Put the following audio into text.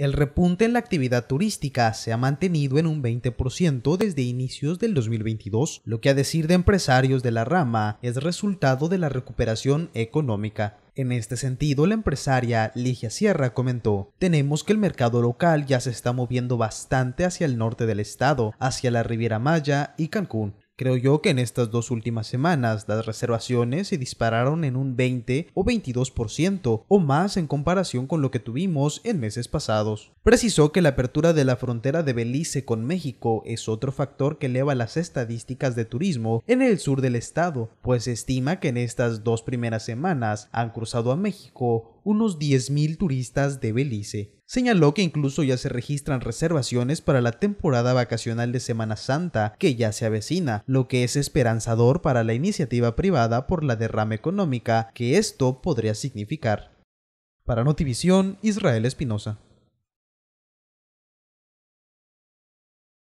El repunte en la actividad turística se ha mantenido en un 20% desde inicios del 2022, lo que a decir de empresarios de la rama es resultado de la recuperación económica. En este sentido, la empresaria Ligia Sierra comentó, tenemos que el mercado local ya se está moviendo bastante hacia el norte del estado, hacia la Riviera Maya y Cancún. Creo yo que en estas dos últimas semanas las reservaciones se dispararon en un 20 o 22% o más en comparación con lo que tuvimos en meses pasados. Precisó que la apertura de la frontera de Belice con México es otro factor que eleva las estadísticas de turismo en el sur del estado, pues estima que en estas dos primeras semanas han cruzado a México unos 10.000 turistas de Belice. Señaló que incluso ya se registran reservaciones para la temporada vacacional de Semana Santa que ya se avecina, lo que es esperanzador para la iniciativa privada por la derrama económica que esto podría significar. Para Notivisión, Israel Espinosa.